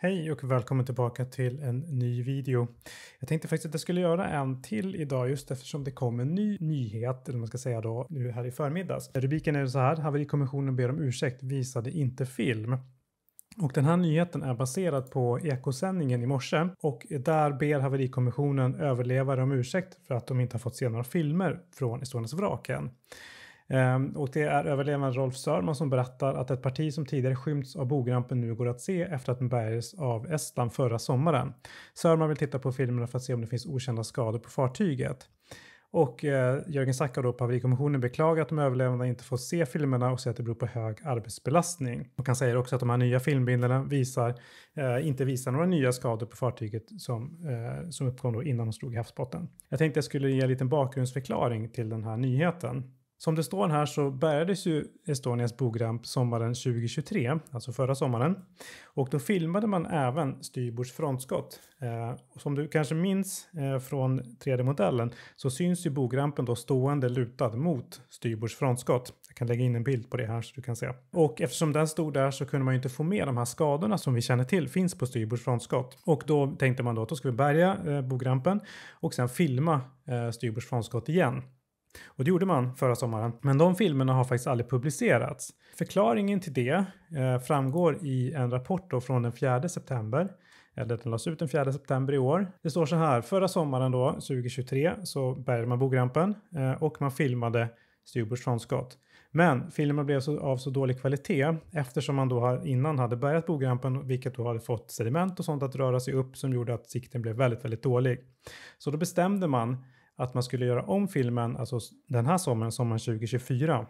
Hej och välkommen tillbaka till en ny video. Jag tänkte faktiskt att jag skulle göra en till idag just eftersom det kom en ny nyhet, eller man ska säga då, nu här i förmiddags. Rubriken är så här, haverikommissionen ber om ursäkt, visade inte film. Och den här nyheten är baserad på Ekosändningen i morse och där ber haverikommissionen överlevare om ursäkt för att de inte har fått se några filmer från Estonias vrak än. Ehm, och det är överlevande Rolf Sörman som berättar att ett parti som tidigare skymts av bogrampen nu går att se efter att den bärgades av Estland förra sommaren. Sörman vill titta på filmerna för att se om det finns okända skador på fartyget. Och eh, Jörgen Sacka då på haverikommissionen beklagar att de överlevande inte får se filmerna och säger att det beror på hög arbetsbelastning. Och han säger också att de här nya filmbilderna visar, eh, inte visar några nya skador på fartyget som, eh, som uppkom då innan de slog i havsbotten. Jag tänkte jag skulle ge en liten bakgrundsförklaring till den här nyheten. Som det står här så bärgades ju Estonias bogramp sommaren 2023, alltså förra sommaren. Och då filmade man även styrbords frontskott. Eh, som du kanske minns eh, från 3D-modellen så syns ju bogrampen då stående lutad mot styrbords frontskott. Jag kan lägga in en bild på det här så du kan se. Och eftersom den stod där så kunde man ju inte få med de här skadorna som vi känner till finns på styrbords frontskott. Och då tänkte man då att då ska vi bärga eh, bogrampen och sen filma eh, styrbords frontskott igen. Och det gjorde man förra sommaren. Men de filmerna har faktiskt aldrig publicerats. Förklaringen till det eh, framgår i en rapport då från den 4 september. Eller den lades ut den 4 september i år. Det står så här, förra sommaren då, 2023, så bärgade man bogrampen eh, och man filmade Styrbords frontskott. Men filmen blev så, av så dålig kvalitet eftersom man då innan hade bärgat bogrampen vilket då hade fått sediment och sånt att röra sig upp som gjorde att sikten blev väldigt, väldigt dålig. Så då bestämde man att man skulle göra om filmen, alltså den här sommaren, sommaren 2024.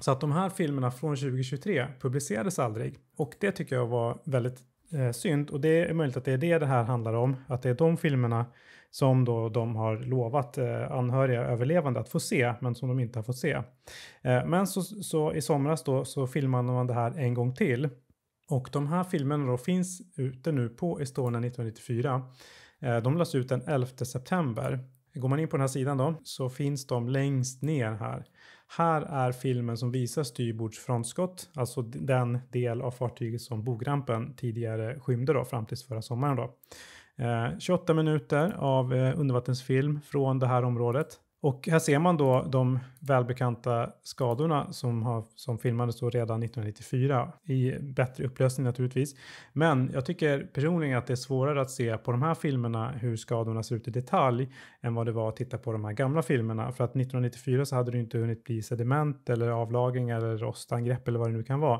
Så att de här filmerna från 2023 publicerades aldrig. Och det tycker jag var väldigt eh, synd. Och det är möjligt att det är det det här handlar om. Att det är de filmerna som då de har lovat eh, anhöriga överlevande att få se, men som de inte har fått se. Eh, men så, så, i somras då så filmade man det här en gång till. Och de här filmerna då finns ute nu på Estonia 1994. Eh, de lades ut den 11 september Går man in på den här sidan då så finns de längst ner här. Här är filmen som visar styrbords frontskott, alltså den del av fartyget som bogrampen tidigare skymde då fram tills förra sommaren då. 28 eh, minuter av eh, undervattensfilm från det här området. Och här ser man då de välbekanta skadorna som, har, som filmades då redan 1994 i bättre upplösning naturligtvis. Men jag tycker personligen att det är svårare att se på de här filmerna hur skadorna ser ut i detalj än vad det var att titta på de här gamla filmerna. För att 1994 så hade det inte hunnit bli sediment eller avlagringar eller rostangrepp eller vad det nu kan vara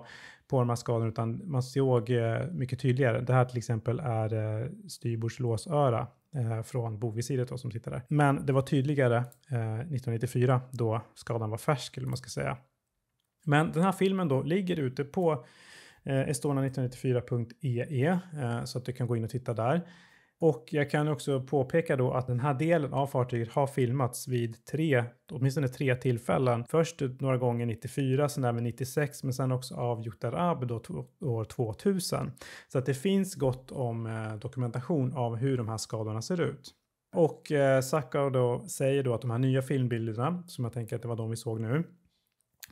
på de här skadorna utan man såg eh, mycket tydligare. Det här till exempel är eh, styrbords låsöra eh, från bovisiret då, som sitter där. Men det var tydligare eh, 1994 då skadan var färsk, eller man ska säga. Men den här filmen då ligger ute på eh, estona1994.ee e, eh, så att du kan gå in och titta där. Och jag kan också påpeka då att den här delen av fartyget har filmats vid tre, åtminstone tre tillfällen. Först typ några gånger 94, sen även 96, men sen också av Yutarab då år 2000. Så att det finns gott om eh, dokumentation av hur de här skadorna ser ut. Och eh, Sakao då säger då att de här nya filmbilderna, som jag tänker att det var de vi såg nu,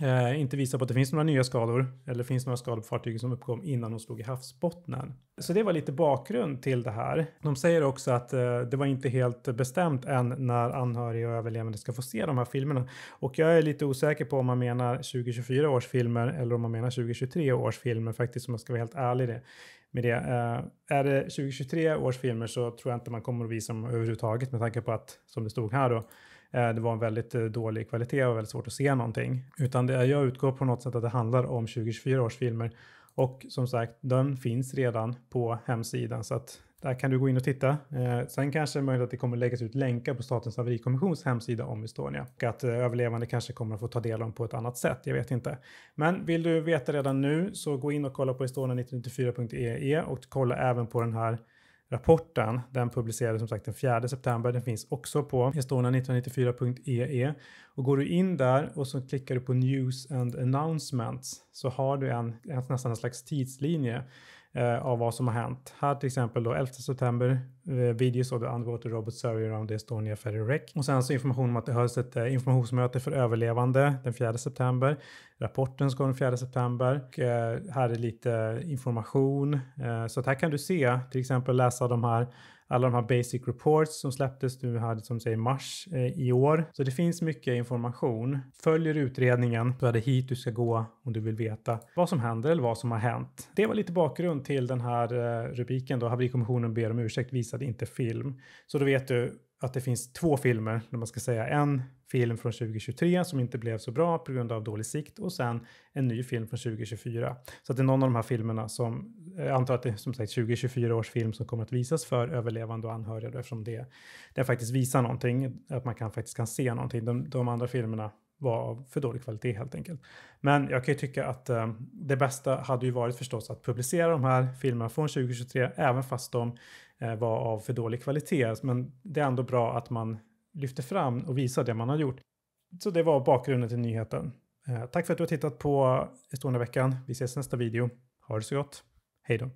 Eh, inte visar på att det finns några nya skador eller finns några skador på fartyget som uppkom innan de slog i havsbottnen. Så det var lite bakgrund till det här. De säger också att eh, det var inte helt bestämt än när anhöriga och överlevande ska få se de här filmerna. Och jag är lite osäker på om man menar 2024 års filmer eller om man menar 2023 års filmer faktiskt om jag ska vara helt ärlig det, med det. Eh, är det 2023 års filmer så tror jag inte man kommer att visa dem överhuvudtaget med tanke på att som det stod här då Eh, det var en väldigt eh, dålig kvalitet och väldigt svårt att se någonting. Utan det, jag utgår på något sätt att det handlar om 2024 års filmer. Och som sagt, den finns redan på hemsidan så att där kan du gå in och titta. Eh, sen kanske det är möjligt att det kommer läggas ut länkar på Statens haverikommissions hemsida om Estonia och att eh, överlevande kanske kommer att få ta del av dem på ett annat sätt. Jag vet inte. Men vill du veta redan nu så gå in och kolla på estonia1994.ee e och kolla även på den här Rapporten den publicerades som sagt den 4 september. Den finns också på estonia1994.ee. E e. Och går du in där och så klickar du på News and Announcements så har du en, en nästan en slags tidslinje eh, av vad som har hänt. Här till exempel då 11 september, eh, videos av the underwater robot survey around the Estonia ferry wreck. Och sen så information om att det hölls ett eh, informationsmöte för överlevande den 4 september. Rapporten ska den 4 september. Och, eh, här är lite information. Eh, så att här kan du se, till exempel läsa de här alla de här basic reports som släpptes nu här som säger mars eh, i år. Så det finns mycket information. Följer utredningen så är det hit du ska gå om du vill veta vad som händer eller vad som har hänt. Det var lite bakgrund till den här eh, rubriken då. Haverikommissionen ber om ursäkt visade inte film. Så då vet du att det finns två filmer när man ska säga en film från 2023 som inte blev så bra på grund av dålig sikt och sen en ny film från 2024. Så att det är någon av de här filmerna som, jag antar att det är som sagt 2024 års film som kommer att visas för överlevande och anhöriga eftersom det, det faktiskt visar någonting, att man kan, faktiskt kan se någonting. De, de andra filmerna var av för dålig kvalitet helt enkelt. Men jag kan ju tycka att eh, det bästa hade ju varit förstås att publicera de här filmerna från 2023, även fast de eh, var av för dålig kvalitet. Men det är ändå bra att man lyfter fram och visar det man har gjort. Så det var bakgrunden till nyheten. Eh, tack för att du har tittat på Estonia-veckan. Vi ses nästa video. Ha det så gott. Hej då!